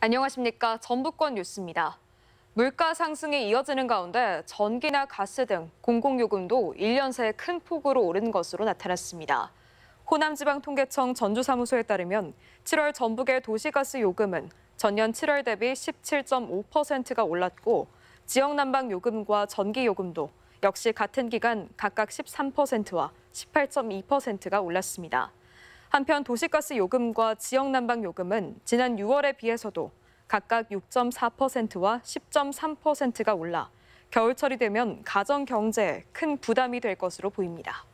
안녕하십니까. 전북권 뉴스입니다. 물가 상승이 이어지는 가운데 전기나 가스 등 공공요금도 1년 새 큰 폭으로 오른 것으로 나타났습니다. 호남지방통계청 전주사무소에 따르면 7월 전북의 도시가스 요금은 전년 7월 대비 17.5%가 올랐고 지역 난방 요금과 전기 요금도 역시 같은 기간 각각 13%와 18.2%가 올랐습니다. 한편 도시가스 요금과 지역 난방 요금은 지난 6월에 비해서도 각각 6.4%와 10.3%가 올라 겨울철이 되면 가정 경제에 큰 부담이 될 것으로 보입니다.